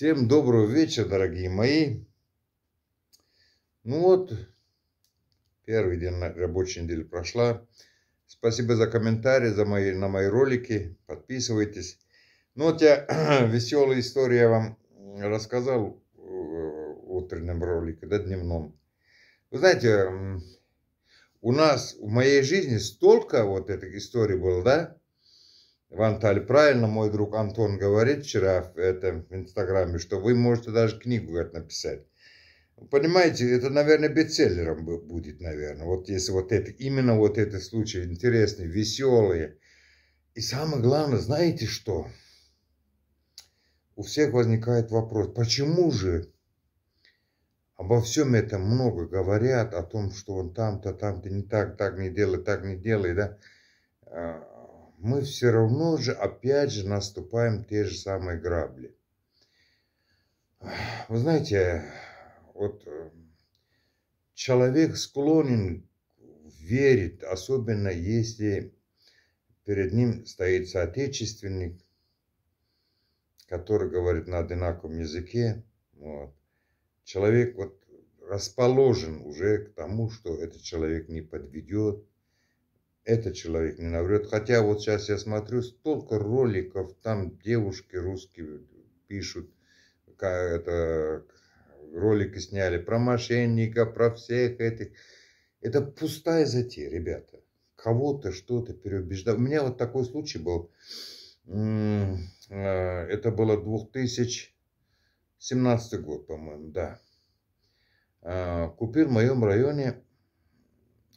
Всем доброго вечера, дорогие мои. Ну вот, первый день рабочей недели прошла. Спасибо за комментарии, за мои, на мои ролики. Подписывайтесь. Ну вот я веселую историю я вам рассказал в э, утреннем ролике, да, дневном. Вы знаете, у нас в моей жизни столько вот этих историй было, да? Ванталь, правильно мой друг Антон говорит вчера в, этом, в Инстаграме, что вы можете даже книгу говорит, написать. Понимаете, это, наверное, бестселлером будет, наверное. Вот если вот это, именно вот этот случай интересный, веселый. И самое главное, знаете что? У всех возникает вопрос, почему же обо всем этом много говорят, о том, что он там-то, там-то не так, так не делай, так не делай, да? А, мы все равно же опять же наступаем те же самые грабли. Вы знаете, вот э, человек склонен верить, особенно если перед ним стоит соотечественник, который говорит на одинаковом языке. Вот. Человек вот расположен уже к тому, что этот человек не подведет, этот человек не наврет. Хотя вот сейчас я смотрю столько роликов, там девушки русские пишут, как это, ролики сняли про мошенника, про всех этих. Это пустая затея, ребята. Кого-то что-то переубеждать. У меня вот такой случай был. Э, это было 2017 год, по-моему, да. Э, купил в моем районе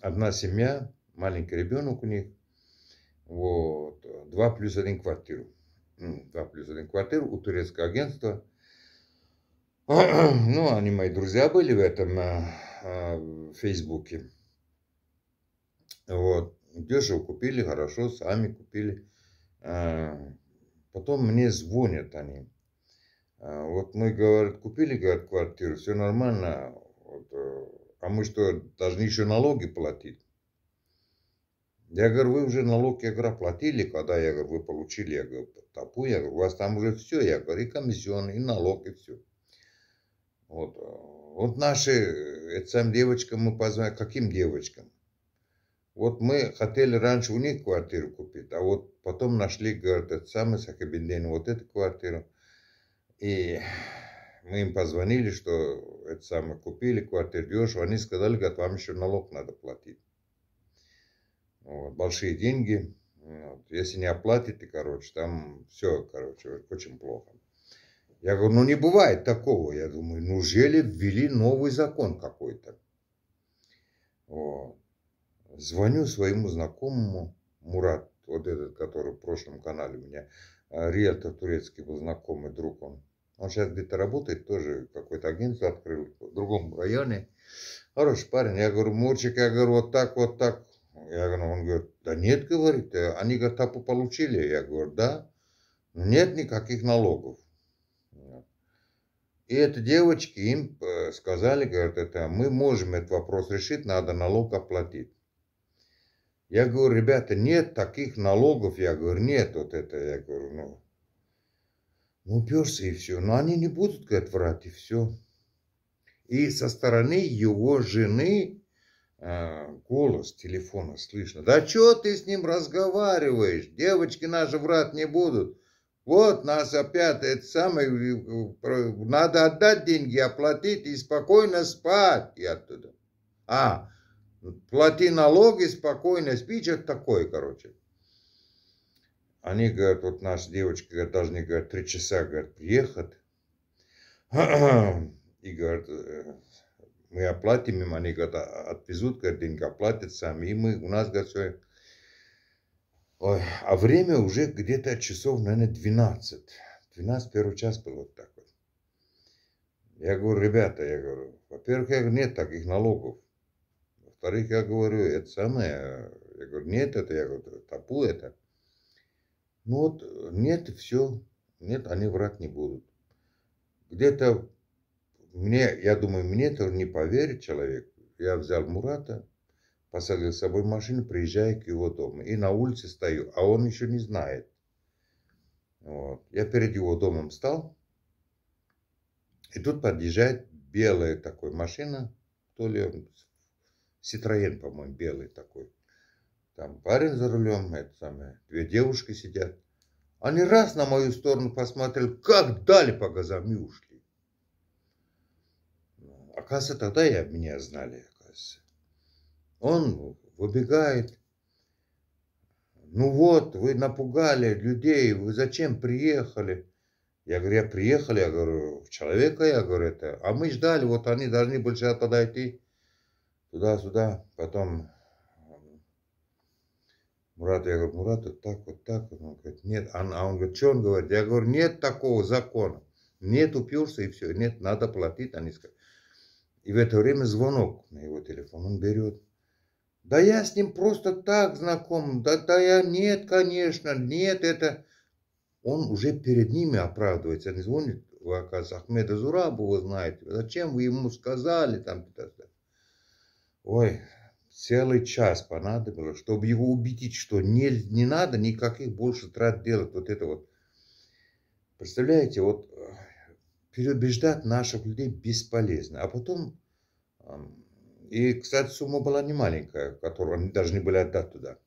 одна семья маленький ребенок у них. Вот. Два плюс один квартиру. Два плюс один квартиру у турецкого агентства. Ну, они мои друзья были в этом э, э, в Фейсбуке. Вот. Дешево купили, хорошо, сами купили. Э, потом мне звонят они. Вот мы, говорят, купили, говорят, квартиру, все нормально. Вот. А мы что, должны еще налоги платить? Я говорю, вы уже налог, я говорю, платили, когда, я говорю, вы получили, я говорю, топу, я говорю, у вас там уже все, я говорю, и комиссион, и налог, и все. Вот, э, вот наши, э, это сам девочкам мы позвали, каким девочкам? Вот мы хотели раньше у них квартиру купить, а вот потом нашли, говорят, это самый Сахабендин, вот эту квартиру. И мы им позвонили, что это самое, купили квартиру дешево, они сказали, говорят, вам еще налог надо платить. Вот, большие деньги. Э, вот, если не оплатите, короче, там все, короче, очень плохо. Я говорю, ну не бывает такого. Я думаю, ну жели ввели новый закон какой-то. Вот. Звоню своему знакомому Мурат, вот этот, который в прошлом канале у меня, э, риэлтор турецкий был знакомый, друг он. Он сейчас где-то работает, тоже какой то агентство открыл в другом районе. Хороший парень. Я говорю, Мурчик, я говорю, вот так, вот так, я говорю, он говорит, да нет, говорит, они, говорит, тапу получили. Я говорю, да, нет никаких налогов. И это девочки им э, сказали, говорят, это мы можем этот вопрос решить, надо налог оплатить. Я говорю, ребята, нет таких налогов, я говорю, нет вот это, я говорю, ну, ну уперся и все. Но они не будут, говорят, врать, и все. И со стороны его жены Э, голос телефона слышно. Да что ты с ним разговариваешь? Девочки наши врат не будут. Вот нас опять это самое, э, надо отдать деньги, оплатить и спокойно спать. И оттуда. А, плати налоги, спокойно спи, что-то такое, короче. Они говорят, вот наши девочки говорят, должны, говорят, три часа, говорят, приехать. И говорят, э, мы оплатим им, они говорят, отвезут, говорят, деньги оплатят сами, и мы, у нас, говорят, Ой, а время уже где-то часов, наверное, 12. 12 первый час был вот так вот. Я говорю, ребята, я говорю, во-первых, я говорю, нет таких налогов. Во-вторых, я говорю, это самое, я говорю, нет, это, я говорю, тапу это. Ну вот, нет, все, нет, они врать не будут. Где-то мне, я думаю, мне тоже не поверит человек. Я взял Мурата, посадил с собой машину, приезжаю к его дому. И на улице стою, а он еще не знает. Вот. Я перед его домом стал. И тут подъезжает белая такой машина, то ли он, Ситроен, по-моему, белый такой. Там парень за рулем, это самое, две девушки сидят. Они раз на мою сторону посмотрели, как дали по газам и ушли. Оказывается, тогда я, меня знали, оказывается. Он выбегает. Ну вот, вы напугали людей, вы зачем приехали? Я говорю, я приехали, я говорю, человека, я говорю, это. А мы ждали, вот они должны больше сейчас подойти туда-сюда. Потом Мурат, я говорю, Мурат, вот так, вот так. Он говорит, нет. А, а он говорит, что он говорит? Я говорю, нет такого закона. Нет упюрса и все. Нет, надо платить. Они сказали, и в это время звонок на его телефон он берет. Да я с ним просто так знаком. Да, да я, нет, конечно, нет, это... Он уже перед ними оправдывается. Он звонит, вы, оказывается, Ахмеда вы знаете. Зачем вы ему сказали там? Ой, целый час понадобилось, чтобы его убедить, что не, не надо никаких больше трат делать. Вот это вот. Представляете, вот переубеждать наших людей бесполезно. А потом, и, кстати, сумма была не маленькая, которую они не были отдать туда.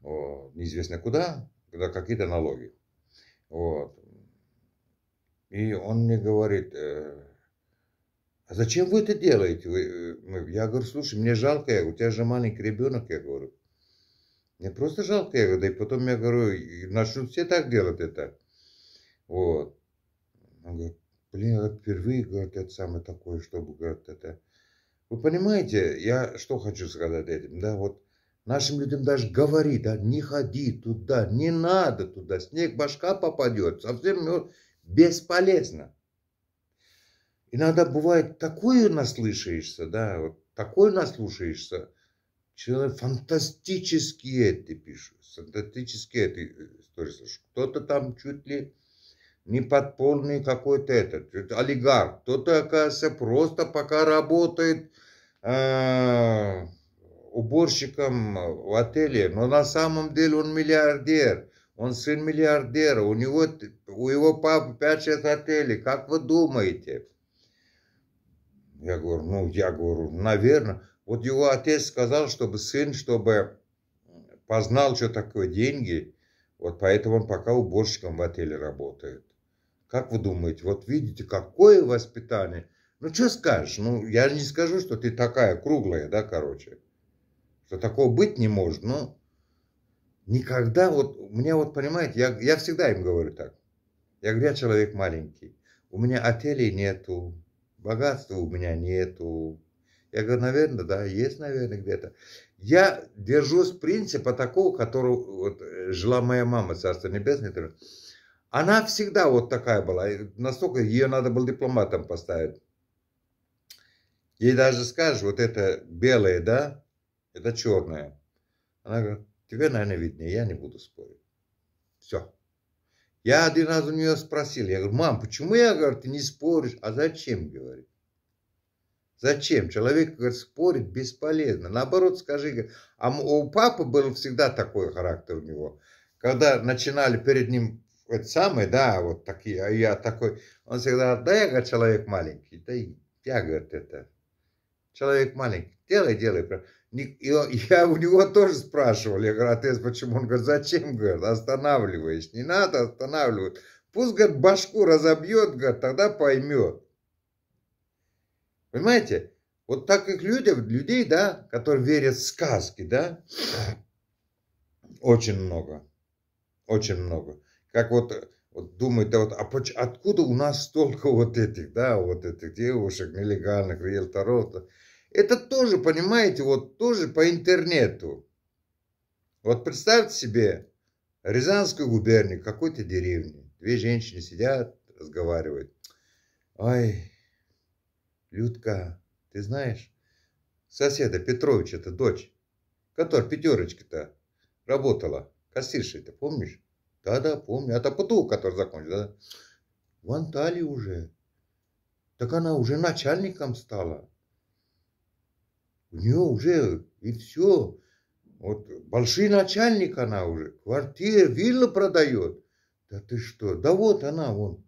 Вот. Неизвестно куда, когда какие-то налоги. Вот. И он мне говорит, э, а зачем вы это делаете? Э, я говорю, слушай, мне жалко, я, у тебя же маленький ребенок, я говорю. Мне просто жалко, я говорю, да и потом я говорю, начнут все так делать это. Вот. Он говорит, блин, это впервые, говорит, это самое такое, чтобы, говорит, это... Вы понимаете, я что хочу сказать этим, да, вот нашим людям даже говори, да, не ходи туда, не надо туда, снег башка попадет, совсем бесполезно. Иногда бывает, такое наслышаешься, да, вот такое наслушаешься, человек фантастические эти пишут, фантастические эти э, истории. Кто-то там чуть ли не подпольный какой-то этот, это олигарх. Кто-то, оказывается, просто пока работает э, уборщиком в отеле, но на самом деле он миллиардер. Он сын миллиардера, у него, у его папы 5-6 отелей, как вы думаете? Я говорю, ну, я говорю, наверное. Вот его отец сказал, чтобы сын, чтобы познал, что такое деньги, вот поэтому он пока уборщиком в отеле работает. Как вы думаете, вот видите, какое воспитание? Ну, что скажешь? Ну, я же не скажу, что ты такая круглая, да, короче. Что такого быть не может. Ну, никогда вот, мне вот, понимаете, я, я всегда им говорю так. Я говорю, я человек маленький. У меня отелей нету, богатства у меня нету. Я говорю, наверное, да, есть, наверное, где-то. Я держусь принципа такого, которого вот, э, жила моя мама, Царство Небесное. Она всегда вот такая была. Настолько ее надо было дипломатом поставить. Ей даже скажешь, вот это белое, да, это черное. Она говорит, тебе, наверное, виднее, я не буду спорить. Все. Я один раз у нее спросил, я говорю, мам, почему я, говорю, ты не споришь? А зачем, говорит? Зачем? Человек, говорит, спорит бесполезно. Наоборот, скажи, говорит, а у папы был всегда такой характер у него. Когда начинали перед ним это самое, да, вот такие, А я такой, он всегда, да я, говорит, человек маленький, да я, говорит, это, человек маленький, делай, делай. И я у него тоже спрашивал, я говорю, отец, почему? Он говорит, зачем, говорит, останавливаешь, не надо останавливать. Пусть, говорит, башку разобьет, говорит, тогда поймет. Понимаете? Вот так их людей, людей, да, которые верят в сказки, да, очень много, очень много как вот, э, вот думает, да вот, а поч- откуда у нас столько вот этих, да, вот этих девушек нелегальных, риэлторов. -то? Это тоже, понимаете, вот тоже по интернету. Вот представьте себе Рязанскую губернию, какой-то деревни. Две женщины сидят, разговаривают. Ай, Людка, ты знаешь, соседа Петровича-то дочь, которая пятерочка-то работала, кассиршей-то, помнишь? Да-да, помню. Это ПТУ, который закончил, да? В Анталии уже. Так она уже начальником стала. У нее уже и все. Вот большой начальник она уже. Квартиры, виллы продает. Да ты что? Да вот она вон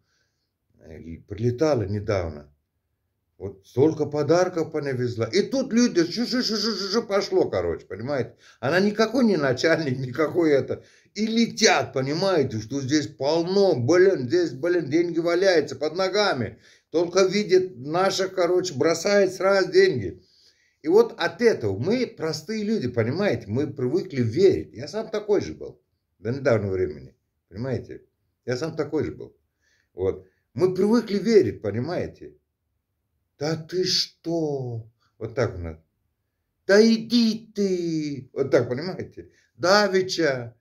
э, прилетала недавно. Вот столько подарков понавезла. И тут люди, шу -шу -шу -шу -шу, пошло, короче, понимаете? Она никакой не начальник, никакой это. И летят, понимаете, что здесь полно, блин, здесь, блин, деньги валяются под ногами. Только видит наших, короче, бросает сразу деньги. И вот от этого мы простые люди, понимаете, мы привыкли верить. Я сам такой же был до недавнего времени, понимаете? Я сам такой же был. Вот. Мы привыкли верить, понимаете? «Да ты что?» Вот так у нас. «Да иди ты!» Вот так, понимаете? «Давича!»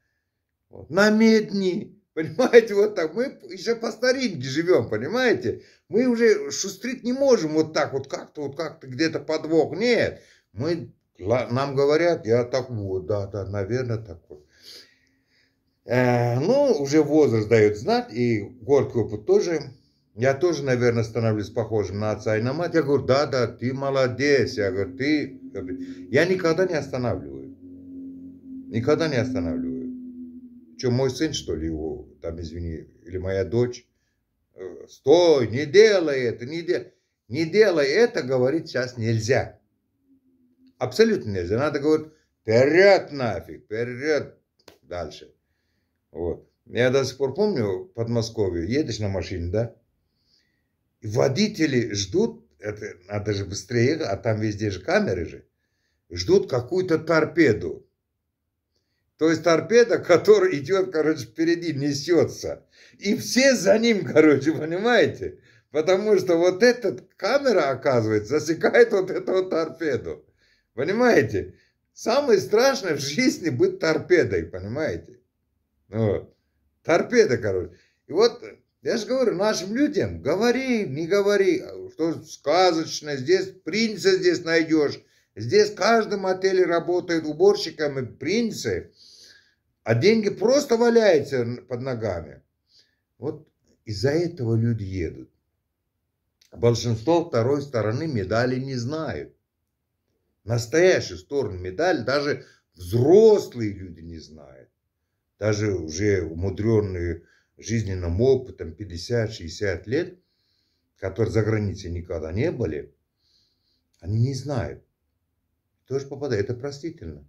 вот, «На медни!» Понимаете, вот так. Мы еще по старинке живем, понимаете? Мы уже шустрить не можем вот так вот как-то, вот как-то где-то подвох. Нет, мы, нам говорят, я так вот, да, да, наверное, так вот. Э, ну, уже возраст дает знать, и горький опыт тоже я тоже, наверное, становлюсь похожим на отца и на мать. Я говорю, да, да, ты молодец. Я говорю, ты... Я никогда не останавливаю. Никогда не останавливаю. Что, мой сын, что ли, его, там, извини, или моя дочь? Э, Стой, не делай это, не делай. Не делай это, говорит, сейчас нельзя. Абсолютно нельзя. Надо говорить, вперед нафиг, вперед. Дальше. Вот. Я до сих пор помню, в Подмосковье, едешь на машине, да? водители ждут, это надо же быстрее, а там везде же камеры же, ждут какую-то торпеду. То есть торпеда, которая идет, короче, впереди, несется. И все за ним, короче, понимаете? Потому что вот эта камера, оказывается, засекает вот эту вот торпеду. Понимаете? Самое страшное в жизни быть торпедой, понимаете? Вот. Торпеда, короче. И вот я же говорю, нашим людям, говори, не говори, что сказочно, здесь принца здесь найдешь. Здесь в каждом отеле работают уборщиками принцы, а деньги просто валяются под ногами. Вот из-за этого люди едут. Большинство второй стороны медали не знают. Настоящую сторону медали даже взрослые люди не знают. Даже уже умудренные жизненным опытом 50-60 лет, которые за границей никогда не были, они не знают. Тоже попадает, это простительно.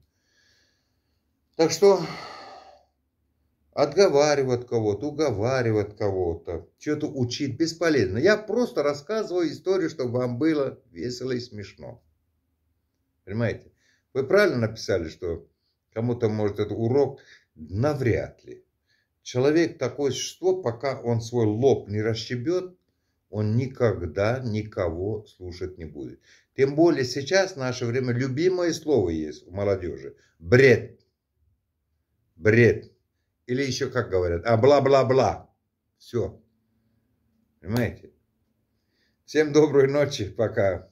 Так что отговаривать кого-то, уговаривать кого-то, что-то учить бесполезно. Я просто рассказываю историю, чтобы вам было весело и смешно. Понимаете? Вы правильно написали, что кому-то может этот урок навряд ли. Человек такое существо, пока он свой лоб не расщебет, он никогда никого слушать не будет. Тем более сейчас в наше время любимое слово есть у молодежи. Бред. Бред. Или еще как говорят, а бла-бла-бла. Все. Понимаете? Всем доброй ночи, пока.